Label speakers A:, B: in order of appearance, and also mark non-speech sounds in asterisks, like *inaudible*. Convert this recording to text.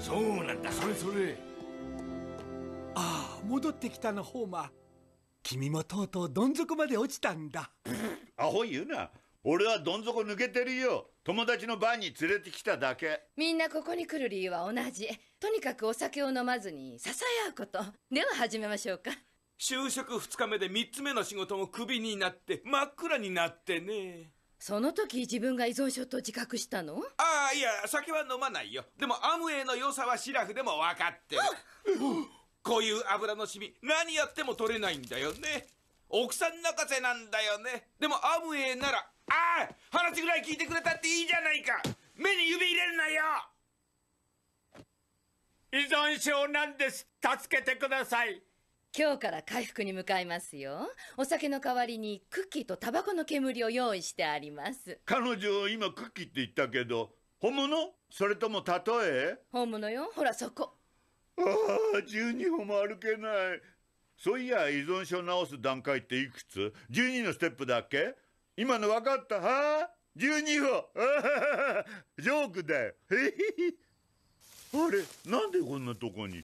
A: そうなんだそれそれああ戻ってきたのホーマー君もとうとうどん底まで落ちたんだ
B: *laughs* アホ言うな俺はどん底抜けてるよ友達のバーに連れてきただけ
C: みんなここに来る理由は同じとにかくお酒を飲まずに支え合うことでは始めましょうか
B: 就職2日目で3つ目の仕事も
A: クビになって真っ暗になってね
C: その時自分が依存症と自覚したの
A: ああいや酒は飲まないよでもアムウェイの良さはシラフでも分かってるこういう油のシミ何やっても取れないんだよね奥さん泣かせなんだよねでもアムウェイならああ話ぐらい聞いてくれたっていいじゃないか目に指入れるなよ依存症なんです助けてください
C: 今日から回復に向かいますよお酒の代わりにクッキーとタバコの煙を用意してあります
B: 彼女は今クッキーって言ったけど本物それとも例え
C: 本物よほらそこ
B: ああ12歩も歩けないそういや依存症治す段階っていくつ ?12 のステップだっけ今の分かったはあ12歩 *laughs* ジョークだよあれなんでこんなとこに